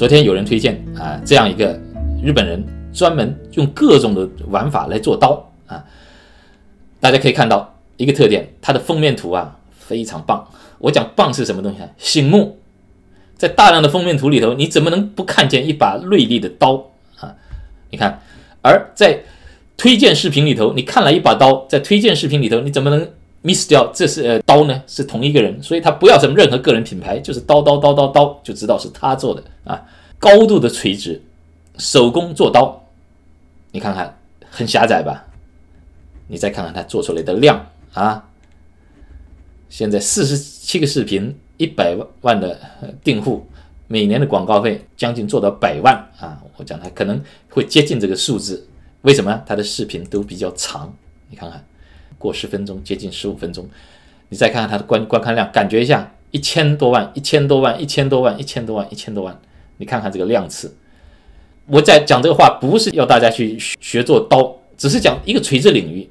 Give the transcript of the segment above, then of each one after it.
昨天有人推荐啊，这样一个日本人专门用各种的玩法来做刀啊。大家可以看到一个特点，它的封面图啊非常棒。我讲棒是什么东西啊？醒目，在大量的封面图里头，你怎么能不看见一把锐利的刀啊？你看，而在推荐视频里头，你看了一把刀，在推荐视频里头，你怎么能？miss 掉，这是呃刀呢，是同一个人，所以他不要什么任何个人品牌，就是刀刀刀刀刀就知道是他做的啊，高度的垂直，手工做刀，你看看很狭窄吧？你再看看他做出来的量啊，现在四十七个视频，一百万的订户，每年的广告费将近做到百万啊，我讲他可能会接近这个数字，为什么？他的视频都比较长，你看看。过十分钟，接近十五分钟，你再看看它的观观看量，感觉一下一千多万，一千多万，一千多万，一千多万，一千多万。你看看这个量次。我在讲这个话，不是要大家去学做刀，只是讲一个垂直领域，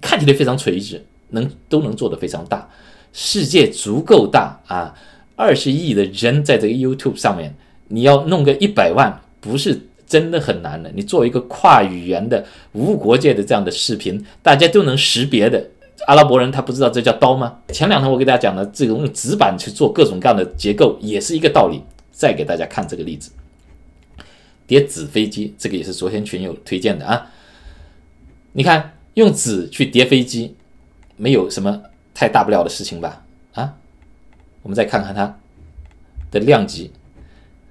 看起来非常垂直，能都能做的非常大。世界足够大啊，二十亿的人在这个 YouTube 上面，你要弄个一百万，不是。真的很难的，你做一个跨语言的、无国界的这样的视频，大家都能识别的。阿拉伯人他不知道这叫刀吗？前两天我给大家讲的这种用纸板去做各种各样的结构，也是一个道理。再给大家看这个例子，叠纸飞机，这个也是昨天群友推荐的啊。你看，用纸去叠飞机，没有什么太大不了的事情吧？啊，我们再看看它的量级，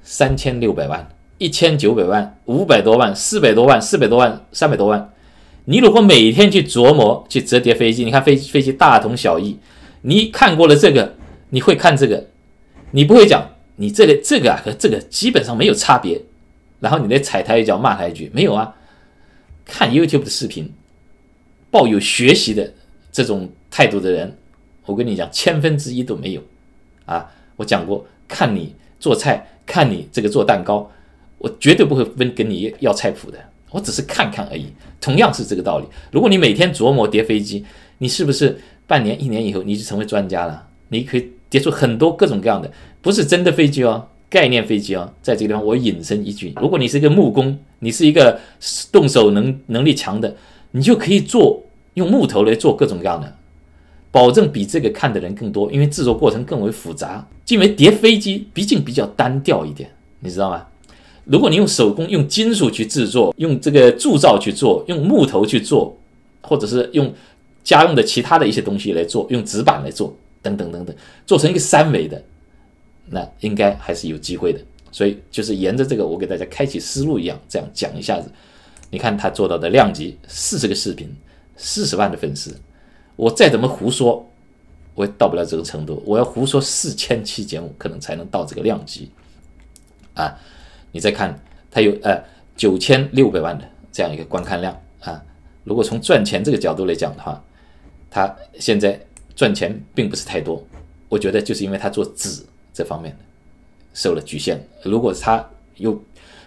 三千六百万。一千九百万，五百多万，四百多万，四百多万，三百多万。你如果每天去琢磨去折叠飞机，你看飞飞机大同小异。你看过了这个，你会看这个，你不会讲你这个这个啊和这个基本上没有差别。然后你再踩他一脚骂他一句，没有啊？看 YouTube 的视频，抱有学习的这种态度的人，我跟你讲，千分之一都没有啊。我讲过，看你做菜，看你这个做蛋糕。我绝对不会分跟你要菜谱的，我只是看看而已。同样是这个道理，如果你每天琢磨叠飞机，你是不是半年、一年以后你就成为专家了？你可以叠出很多各种各样的，不是真的飞机哦，概念飞机哦。在这个地方，我引申一句：如果你是一个木工，你是一个动手能能力强的，你就可以做用木头来做各种各样的，保证比这个看的人更多，因为制作过程更为复杂。因为叠飞机毕竟比较单调一点，你知道吗？如果你用手工、用金属去制作，用这个铸造去做，用木头去做，或者是用家用的其他的一些东西来做，用纸板来做，等等等等，做成一个三维的，那应该还是有机会的。所以就是沿着这个，我给大家开启思路一样，这样讲一下子。你看他做到的量级，四十个视频，四十万的粉丝，我再怎么胡说，我也到不了这个程度。我要胡说四千七减五，可能才能到这个量级，啊。你再看，他有呃九千六百万的这样一个观看量啊。如果从赚钱这个角度来讲的话，他现在赚钱并不是太多。我觉得就是因为他做纸这方面的受了局限。如果他有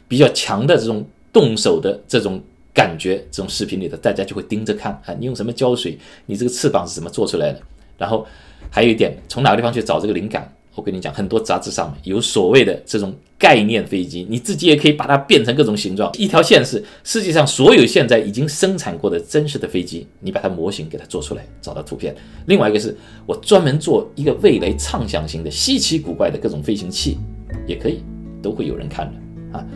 比较强的这种动手的这种感觉，这种视频里的大家就会盯着看啊。你用什么胶水？你这个翅膀是怎么做出来的？然后还有一点，从哪个地方去找这个灵感？我跟你讲，很多杂志上面有所谓的这种概念飞机，你自己也可以把它变成各种形状。一条线是世界上所有现在已经生产过的真实的飞机，你把它模型给它做出来，找到图片。另外一个是我专门做一个未来畅想型的稀奇古怪的各种飞行器，也可以都会有人看的啊。